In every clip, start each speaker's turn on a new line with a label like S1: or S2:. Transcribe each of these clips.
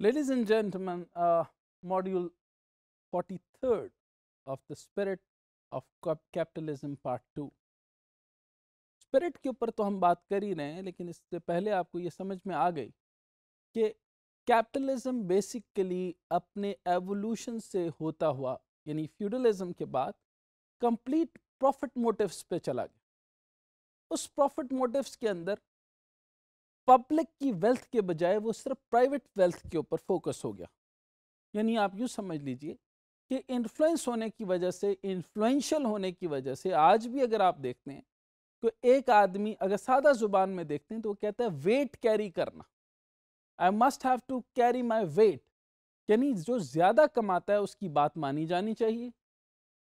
S1: Ladies and gentlemen, uh, module 43rd of the spirit of capitalism part 2. Spirit के ऊपर तो हम बात कर ही रहे हैं लेकिन इससे पहले आपको ये समझ में आ गई कि कैपिटलिज्म बेसिकली अपने एवोल्यूशन से होता हुआ यानी फ्यूडलिज्म के बाद कंप्लीट प्रॉफिट मोटिव्स पे चला गया उस प्रॉफिट मोटिव्स के अंदर पब्लिक की वेल्थ के बजाय वो सिर्फ प्राइवेट वेल्थ के ऊपर फोकस हो गया यानी आप यूँ समझ लीजिए कि इन्फ्लुएंस होने की वजह से इन्फ्लुएंशियल होने की वजह से आज भी अगर आप देखते हैं तो एक आदमी अगर सादा ज़ुबान में देखते हैं तो वो कहता है वेट कैरी करना I must have to carry my weight यानी जो ज़्यादा कमाता है उसकी बात मानी जानी चाहिए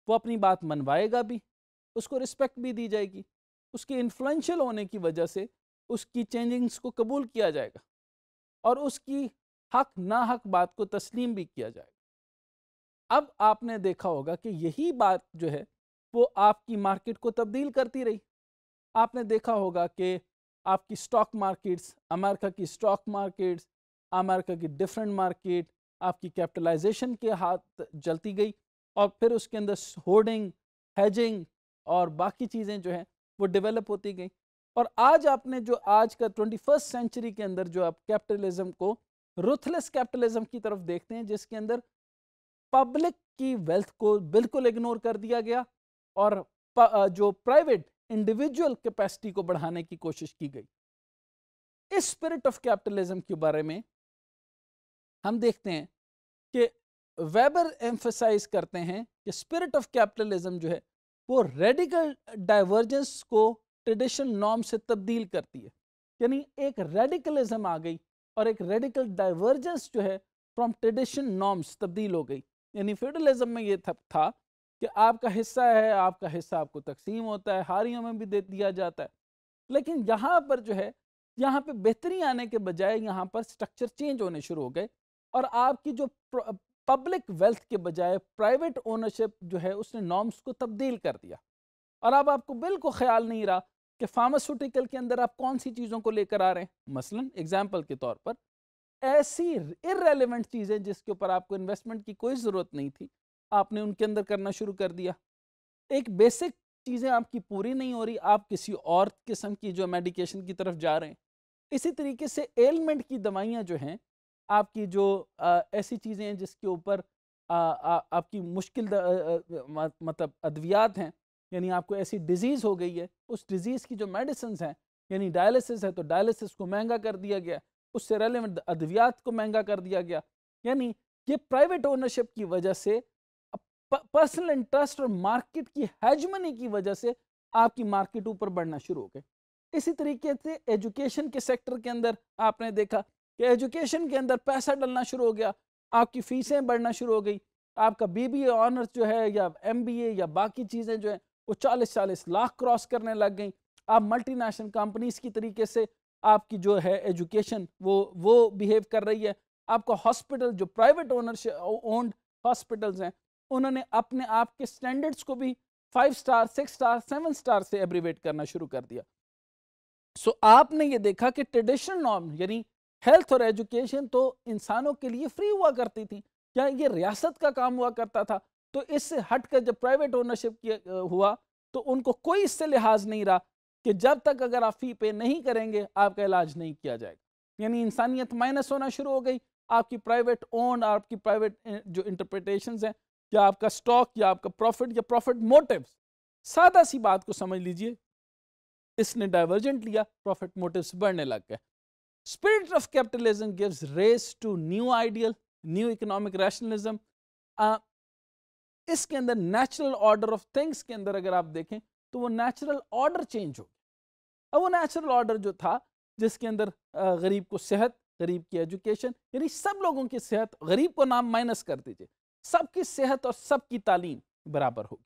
S1: वो अपनी बात मनवाएगा भी उसको रिस्पेक्ट भी दी जाएगी उसके इन्फ्लुएंशियल होने की वजह से उसकी चेंजिंग्स को कबूल किया जाएगा और उसकी हक ना हक बात को तस्लीम भी किया जाएगा अब आपने देखा होगा कि यही बात जो है वो आपकी मार्केट को तब्दील करती रही आपने देखा होगा कि आपकी स्टॉक मार्केट्स अमेरिका की स्टॉक मार्केट्स अमेरिका की डिफरेंट मार्केट आपकी कैपिटलाइजेशन के हाथ जलती गई और फिर उसके अंदर होर्डिंग हैजिंग और बाकी चीज़ें जो हैं वो डेवलप होती गई और आज आपने जो आज का ट्वेंटी फर्स्ट सेंचुरी के अंदर जो आप कैपिटलिज्म को रुथलेस कैपिटलिज्म की तरफ देखते हैं जिसके अंदर पब्लिक की वेल्थ को बिल्कुल इग्नोर कर दिया गया और जो प्राइवेट इंडिविजुअल कैपेसिटी को बढ़ाने की कोशिश की गई इस स्पिरिट ऑफ कैपिटलिज्म के बारे में हम देखते हैं कि वेबर एम्फोसाइज करते हैं कि स्पिरिट ऑफ कैपिटलिज्म जो है वो रेडिकल डाइवर्जेंस को ट्रेडिशन नॉर्म से तब्दील करती है यानी एक रेडिकलिज्म आ गई और एक रेडिकल डाइवर्जेंस जो है फ्रॉम ट्रेडिशन नॉर्म्स तब्दील हो गई यानी फेडरलिज्म में ये था कि आपका हिस्सा है आपका हिस्सा आपको तकसीम होता है हारियों में भी दे दिया जाता है लेकिन यहाँ पर जो है यहाँ पे बेहतरी आने के बजाय यहाँ पर स्ट्रक्चर चेंज होने शुरू हो गए और आपकी जो पब्लिक वेल्थ के बजाय प्राइवेट ओनरशिप जो है उसने नॉर्म्स को तब्दील कर दिया और अब आपको बिल्कुल ख्याल नहीं रहा कि फार्मास्यूटिकल के अंदर आप कौन सी चीज़ों को लेकर आ रहे हैं मसलन एग्जाम्पल के तौर पर ऐसी इरेलीवेंट चीज़ें जिसके ऊपर आपको इन्वेस्टमेंट की कोई ज़रूरत नहीं थी आपने उनके अंदर करना शुरू कर दिया एक बेसिक चीज़ें आपकी पूरी नहीं हो रही आप किसी और किस्म की जो मेडिकेशन की तरफ जा रहे हैं इसी तरीके से एलमेंट की दवाइयाँ जो हैं आपकी जो आ, ऐसी चीज़ें हैं जिसके ऊपर आपकी मुश्किल मतलब अद्वियात हैं यानी आपको ऐसी डिजीज़ हो गई है उस डिजीज़ की जो मेडिसन्स हैं यानी डायलिसिस है तो डायलिसिस को महंगा कर दिया गया उससे रेलिवेंट अद्वियात को महंगा कर दिया गया यानी ये प्राइवेट ओनरशिप की वजह से पर्सनल इंटरेस्ट और मार्केट की हैजमनी की वजह से आपकी मार्केट ऊपर बढ़ना शुरू हो गई इसी तरीके से एजुकेशन के सेक्टर के अंदर आपने देखा कि एजुकेशन के अंदर पैसा डलना शुरू हो गया आपकी फीसें बढ़ना शुरू हो गई आपका बीबीए बी ऑनर्स जो है या एम बी ए या बाकी चीज़ें जो हैं वो चालीस चालीस लाख क्रॉस करने लग गई आप मल्टीनेशनल कंपनीज की तरीके से आपकी जो है एजुकेशन वो वो बिहेव कर रही है आपका हॉस्पिटल जो प्राइवेट ओनरशिप ओन्ड हॉस्पिटल्स हैं उन्होंने अपने आप के स्टैंडर्ड्स को भी five star six star seven star से एब्रीवेट करना शुरू कर दिया सो so, आपने ये देखा कि ट्रेडिशनल नॉर्म यानी हेल्थ और एजुकेशन तो इंसानों के लिए फ्री हुआ करती थी या ये रियासत का काम हुआ करता था तो इससे हटकर जब प्राइवेट ओनरशिप हुआ तो उनको कोई इससे लिहाज नहीं रहा कि जब तक अगर आप फ़ी पे नहीं करेंगे आपका इलाज नहीं किया जाएगा यानी इंसानियत माइनस होना शुरू हो गई आपकी प्राइवेट ओन आपकी प्राइवेट जो इंटरप्रिटेशन है या आपका स्टॉक या आपका प्रॉफिट या प्रॉफिट मोटिव सादा सी बात को समझ लीजिए इसने डाइवर्जेंट लिया प्रॉफिट मोटिव बढ़ने लग गए spirit of capitalism gives raise to new ideal new economic rationalism इसके अंदर नेचुरल ऑर्डर ऑफ थिंग्स के अंदर अगर आप देखें तो वो नेचुरल ऑर्डर चेंज हो गया अब वो नेचुरल ऑर्डर जो था जिसके अंदर गरीब को सेहत गरीब की एजुकेशन यानी सब लोगों की सेहत गरीब को नाम माइनस कर दीजिए सबकी सेहत और सबकी तालीम बराबर होगी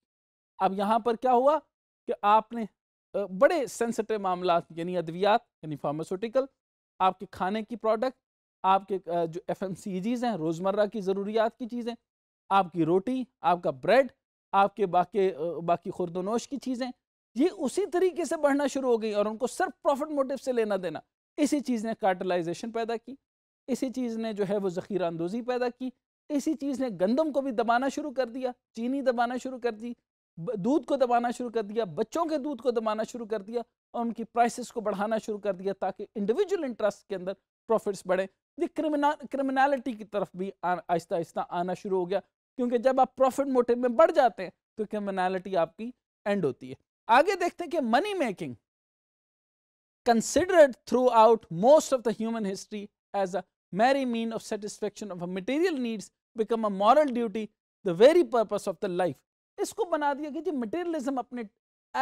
S1: अब यहाँ पर क्या हुआ कि आपने बड़े सेंसिटिव मामला यानी अद्वियात यानी फार्मास्यूटिकल आपके खाने की प्रोडक्ट आपके जो एफ हैं रोज़मर्रा की ज़रूरियात की चीज़ें आपकी रोटी आपका ब्रेड आपके बाकी बाकी खुर्दनोश की चीज़ें ये उसी तरीके से बढ़ना शुरू हो गई और उनको सिर्फ प्रॉफिट मोटिव से लेना देना इसी चीज़ ने कार्टलाइजेशन पैदा की इसी चीज़ ने जो है वो ज़ख़ीरा अंदोज़ी पैदा की इसी चीज़ ने गंदम को भी दबाना शुरू कर दिया चीनी दबाना शुरू कर दी दूध को दबाना शुरू कर दिया बच्चों के दूध को दबाना शुरू कर दिया और उनकी प्राइसेस को बढ़ाना शुरू कर दिया ताकि इंडिविजुअल इंटरेस्ट के अंदर प्रॉफिट्स बढ़े ये क्रिमिनल क्रिमिनलिटी की तरफ भी आहिस्ता आहिस्ता आना शुरू हो गया क्योंकि जब आप प्रॉफिट मोटिव में बढ़ जाते हैं तो क्रिमिनलिटी आपकी एंड होती है आगे देखते हैं कि money making considered throughout most of the human history as a mere mean of satisfaction of a material needs become a moral duty the very purpose of the life इसको बना दिया कि जी मटेरियलिज्म अपने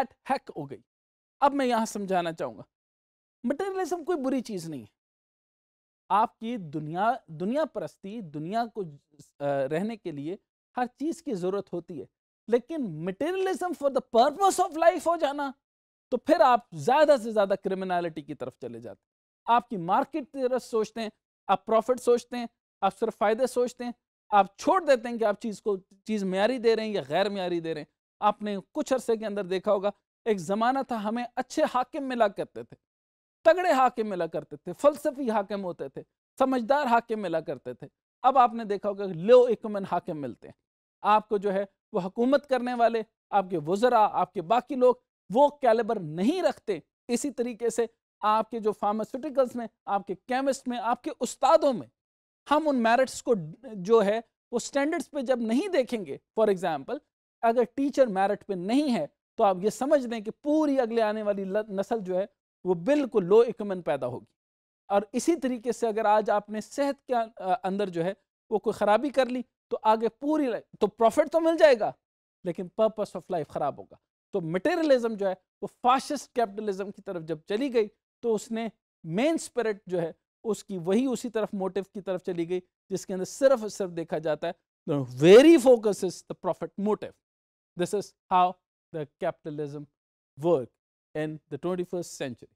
S1: एट हैक हो गई अब मैं यहां समझाना चाहूंगा मटेरियलिज्म कोई बुरी चीज नहीं है आपकी दुनिया दुनिया परस्ती दुनिया को रहने के लिए हर चीज़ की ज़रूरत होती है लेकिन materialism for the purpose of life हो जाना तो फिर आप ज़्यादा से ज़्यादा क्रिमिनलिटी की तरफ चले जाते आपकी मार्केट की तरफ सोचते हैं आप प्रॉफिट सोचते हैं आप सिर्फ फ़ायदे सोचते हैं आप छोड़ देते हैं कि आप चीज़ को चीज़ म्यारी दे रहे हैं या गैर म्यारी दे रहे हैं आपने कुछ अरसे के अंदर देखा होगा एक ज़माना था हमें अच्छे हाकिम मिला करते थे तगड़े हाकिम मिला करते थे फलसफी हाकिम होते थे समझदार हाकिम मिला करते थे अब आपने देखा होगा लो इकमन हाकिम मिलते हैं आपको जो है वो हुकूमत करने वाले आपके वज़रा आपके बाकी लोग वो कैलेबर नहीं रखते इसी तरीके से आपके जो फार्मास्यूटिकल्स में आपके केमिस्ट में आपके उस्तादों में हम उन मेरिट्स को जो है वो स्टैंडर्ड्स पे जब नहीं देखेंगे फॉर एग्जांपल अगर टीचर मेरिट पे नहीं है तो आप ये समझ दें कि पूरी अगले आने वाली नस्ल जो है वो बिल्कुल लो इकमन पैदा होगी और इसी तरीके से अगर आज आपने सेहत के अं, अंदर जो है वो कोई ख़राबी कर ली तो आगे पूरी तो प्रॉफिट तो मिल जाएगा लेकिन पर्पस ऑफ लाइफ ख़राब होगा तो मटेरियलिज्म जो है वो फाशिस्ट कैपिटलिज्म की तरफ जब चली गई तो उसने मेन स्पिरिट जो है उसकी वही उसी तरफ मोटिव की तरफ चली गई जिसके अंदर सिर्फ और सिर्फ देखा जाता है very focus is the profit motive this is how the capitalism work in the twenty first century